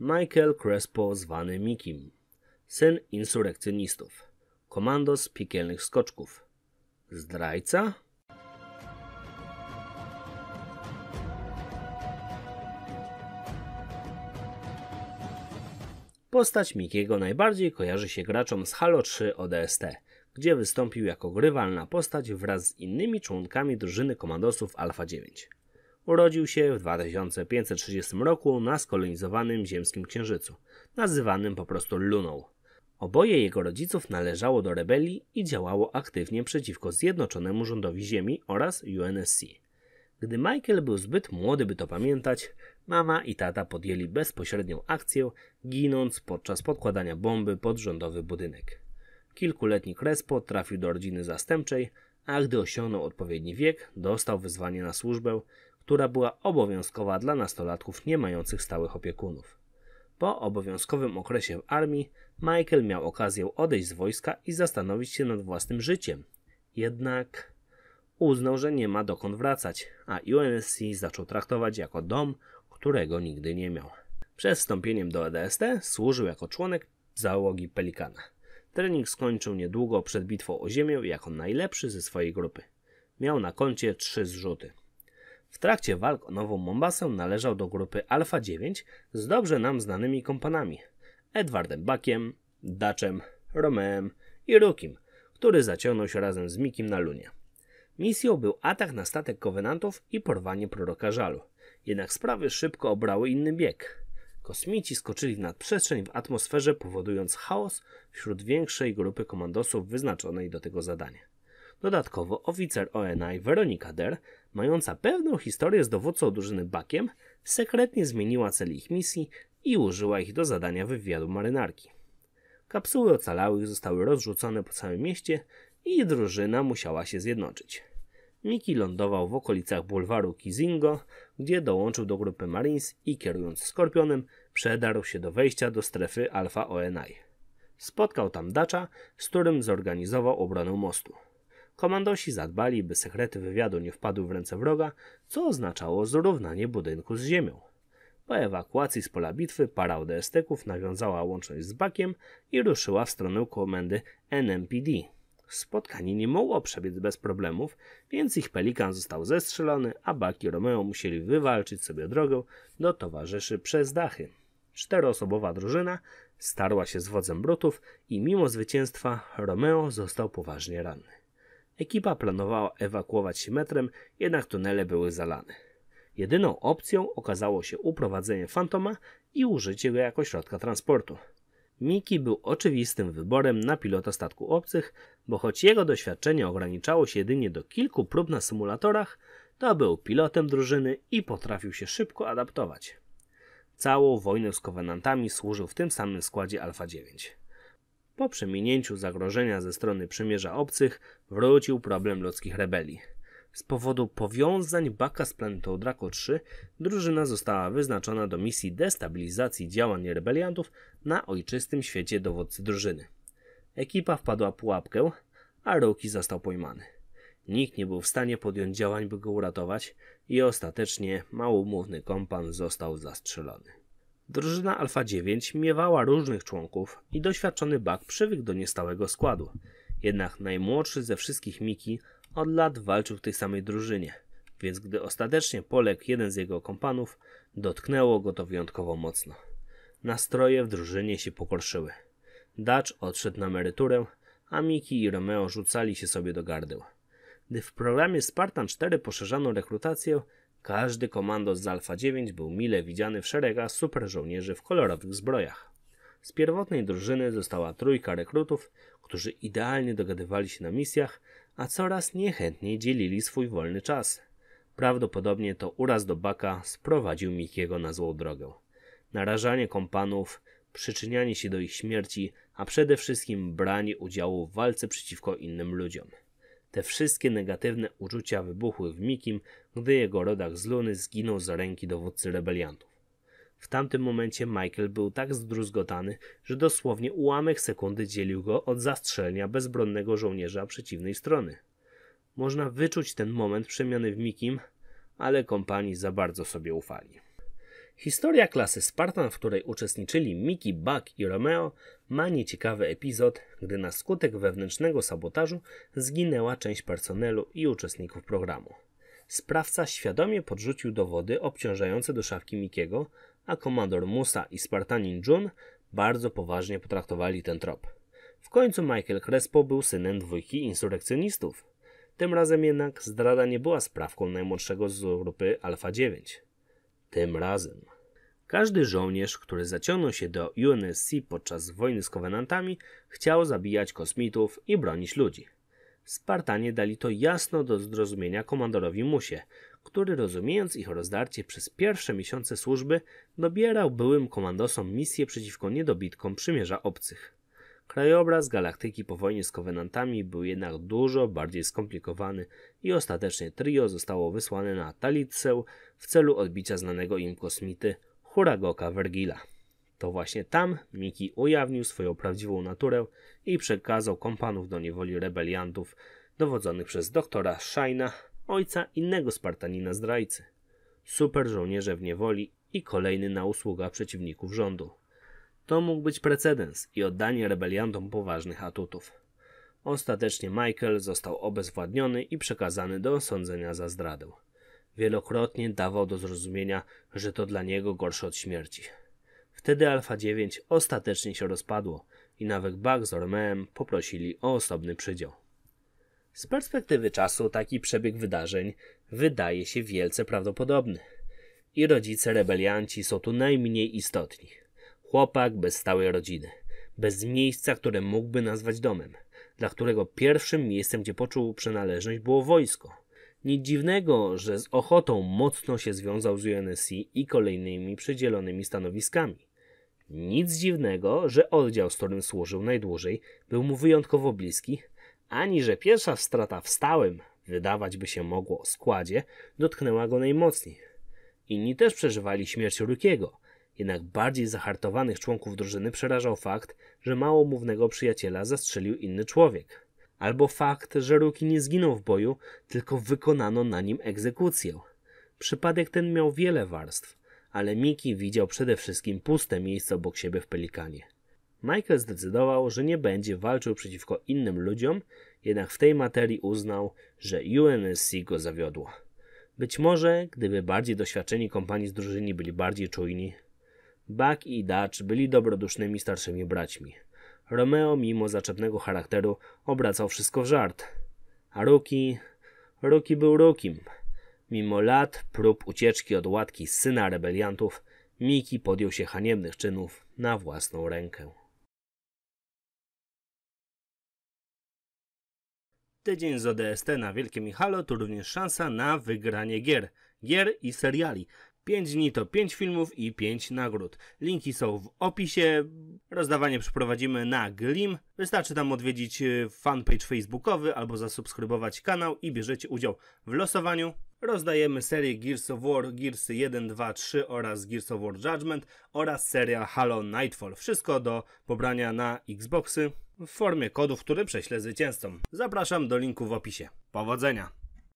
Michael Crespo zwany Mikim, syn insurekcjonistów, komandos piekielnych skoczków, zdrajca? Postać Mikiego najbardziej kojarzy się graczom z Halo 3 ODST, gdzie wystąpił jako grywalna postać wraz z innymi członkami drużyny komandosów Alfa 9. Urodził się w 2530 roku na skolonizowanym ziemskim księżycu, nazywanym po prostu Luną. Oboje jego rodziców należało do rebelii i działało aktywnie przeciwko Zjednoczonemu Rządowi Ziemi oraz UNSC. Gdy Michael był zbyt młody, by to pamiętać, mama i tata podjęli bezpośrednią akcję, ginąc podczas podkładania bomby pod rządowy budynek. Kilkuletni Crespo trafił do rodziny zastępczej, a gdy osiągnął odpowiedni wiek, dostał wyzwanie na służbę, która była obowiązkowa dla nastolatków nie mających stałych opiekunów. Po obowiązkowym okresie w armii Michael miał okazję odejść z wojska i zastanowić się nad własnym życiem. Jednak uznał, że nie ma dokąd wracać, a UNSC zaczął traktować jako dom, którego nigdy nie miał. Przed wstąpieniem do EDST służył jako członek załogi Pelikana. Trening skończył niedługo przed bitwą o ziemię jako najlepszy ze swojej grupy. Miał na koncie trzy zrzuty – w trakcie walk o Nową Mombasę należał do grupy Alfa 9 z dobrze nam znanymi kompanami Edwardem Bakiem, Daczem, Romeem i Rukim, który zaciągnął się razem z Mikim na Lunie. Misją był atak na statek Covenantów i porwanie proroka Żalu. Jednak sprawy szybko obrały inny bieg. Kosmici skoczyli nad przestrzeń w atmosferze, powodując chaos wśród większej grupy komandosów wyznaczonej do tego zadania. Dodatkowo oficer ONI Weronika Der, mająca pewną historię z dowódcą drużyny Bakiem, sekretnie zmieniła cel ich misji i użyła ich do zadania wywiadu marynarki. Kapsuły ocalałych zostały rozrzucone po całym mieście i drużyna musiała się zjednoczyć. Miki lądował w okolicach bulwaru Kizingo, gdzie dołączył do grupy Marines i kierując Skorpionem przedarł się do wejścia do strefy Alfa ONI. Spotkał tam Dacza, z którym zorganizował obronę mostu. Komandosi zadbali, by sekrety wywiadu nie wpadły w ręce wroga, co oznaczało zrównanie budynku z ziemią. Po ewakuacji z pola bitwy para ODST-ków nawiązała łączność z Bakiem i ruszyła w stronę komendy NMPD. Spotkanie nie mogło przebiec bez problemów, więc ich pelikan został zestrzelony, a Bak i Romeo musieli wywalczyć sobie drogę do towarzyszy przez dachy. Czteroosobowa drużyna starła się z wodzem brutów i mimo zwycięstwa Romeo został poważnie ranny. Ekipa planowała ewakuować się metrem, jednak tunele były zalane. Jedyną opcją okazało się uprowadzenie Fantoma i użycie go jako środka transportu. Miki był oczywistym wyborem na pilota statku obcych, bo choć jego doświadczenie ograniczało się jedynie do kilku prób na symulatorach, to był pilotem drużyny i potrafił się szybko adaptować. Całą wojnę z Covenantami służył w tym samym składzie Alfa 9. Po przeminięciu zagrożenia ze strony przymierza obcych wrócił problem ludzkich rebelii. Z powodu powiązań Baka z planetą Draco 3 drużyna została wyznaczona do misji destabilizacji działań rebeliantów na ojczystym świecie dowódcy drużyny. Ekipa wpadła w pułapkę, a Roki został pojmany. Nikt nie był w stanie podjąć działań, by go uratować i ostatecznie małomówny kompan został zastrzelony. Drużyna Alfa 9 miewała różnych członków i doświadczony Bak przywykł do niestałego składu. Jednak najmłodszy ze wszystkich Miki od lat walczył w tej samej drużynie, więc gdy ostatecznie poległ jeden z jego kompanów, dotknęło go to wyjątkowo mocno. Nastroje w drużynie się pogorszyły. Dacz odszedł na emeryturę, a Miki i Romeo rzucali się sobie do gardeł. Gdy w programie Spartan 4 poszerzano rekrutację, każdy komandos z Alfa 9 był mile widziany w szeregach żołnierzy w kolorowych zbrojach. Z pierwotnej drużyny została trójka rekrutów, którzy idealnie dogadywali się na misjach, a coraz niechętniej dzielili swój wolny czas. Prawdopodobnie to uraz do Baka sprowadził Mikiego na złą drogę. Narażanie kompanów, przyczynianie się do ich śmierci, a przede wszystkim branie udziału w walce przeciwko innym ludziom – te wszystkie negatywne uczucia wybuchły w Mikim, gdy jego rodak z Luny zginął z ręki dowódcy rebeliantów. W tamtym momencie Michael był tak zdruzgotany, że dosłownie ułamek sekundy dzielił go od zastrzelenia bezbronnego żołnierza przeciwnej strony. Można wyczuć ten moment przemiany w Mikim, ale kompanii za bardzo sobie ufali. Historia klasy Spartan, w której uczestniczyli Mickey, Buck i Romeo, ma nieciekawy epizod, gdy na skutek wewnętrznego sabotażu zginęła część personelu i uczestników programu. Sprawca świadomie podrzucił dowody obciążające do szafki Mikiego, a komandor Musa i Spartanin Jun bardzo poważnie potraktowali ten trop. W końcu Michael Crespo był synem dwójki insurrekcjonistów. Tym razem jednak zdrada nie była sprawką najmłodszego z grupy Alfa 9 tym razem. Każdy żołnierz, który zaciągnął się do UNSC podczas wojny z Covenantami, chciał zabijać kosmitów i bronić ludzi. Spartanie dali to jasno do zrozumienia komandorowi Musie, który rozumiejąc ich rozdarcie przez pierwsze miesiące służby, dobierał byłym komandosom misję przeciwko niedobitkom przymierza obcych. Krajobraz galaktyki po wojnie z Covenantami był jednak dużo bardziej skomplikowany i ostatecznie trio zostało wysłane na Talitcę w celu odbicia znanego im kosmity Huragoka Vergila. To właśnie tam Miki ujawnił swoją prawdziwą naturę i przekazał kompanów do niewoli rebeliantów dowodzonych przez doktora Shaina, ojca innego Spartanina zdrajcy. Super żołnierze w niewoli i kolejny na usługa przeciwników rządu. To mógł być precedens i oddanie rebeliantom poważnych atutów. Ostatecznie Michael został obezwładniony i przekazany do osądzenia za zdradę. Wielokrotnie dawał do zrozumienia, że to dla niego gorsze od śmierci. Wtedy Alfa 9 ostatecznie się rozpadło i nawet Bug z Ormeem poprosili o osobny przydział. Z perspektywy czasu taki przebieg wydarzeń wydaje się wielce prawdopodobny. I rodzice rebelianci są tu najmniej istotni. Chłopak bez stałej rodziny, bez miejsca, które mógłby nazwać domem, dla którego pierwszym miejscem, gdzie poczuł przynależność, było wojsko. Nic dziwnego, że z ochotą mocno się związał z UNSC i kolejnymi przydzielonymi stanowiskami. Nic dziwnego, że oddział, z którym służył najdłużej, był mu wyjątkowo bliski, ani że pierwsza strata w stałym, wydawać by się mogło, składzie dotknęła go najmocniej. Inni też przeżywali śmierć Rukiego, jednak bardziej zahartowanych członków drużyny przerażał fakt, że małomównego przyjaciela zastrzelił inny człowiek. Albo fakt, że Ruki nie zginął w boju, tylko wykonano na nim egzekucję. Przypadek ten miał wiele warstw, ale Miki widział przede wszystkim puste miejsce obok siebie w pelikanie. Michael zdecydował, że nie będzie walczył przeciwko innym ludziom, jednak w tej materii uznał, że UNSC go zawiodło. Być może, gdyby bardziej doświadczeni kompanii z drużyny byli bardziej czujni, Buck i Dutch byli dobrodusznymi starszymi braćmi. Romeo, mimo zaczepnego charakteru, obracał wszystko w żart. A Ruki... Ruki był Rukim. Mimo lat prób ucieczki od łatki syna rebeliantów, Miki podjął się haniebnych czynów na własną rękę. Tydzień z ODST na Wielkie Michalo to również szansa na wygranie gier, gier i seriali, 5 dni to 5 filmów i 5 nagród. Linki są w opisie. Rozdawanie przeprowadzimy na Glim. Wystarczy tam odwiedzić y, fanpage facebookowy albo zasubskrybować kanał i bierzecie udział w losowaniu. Rozdajemy serię Gears of War, Gearsy 1, 2, 3 oraz Gears of War Judgment oraz seria Halo Nightfall. Wszystko do pobrania na Xboxy w formie kodów, który prześlę zwycięzcom. Zapraszam do linku w opisie. Powodzenia!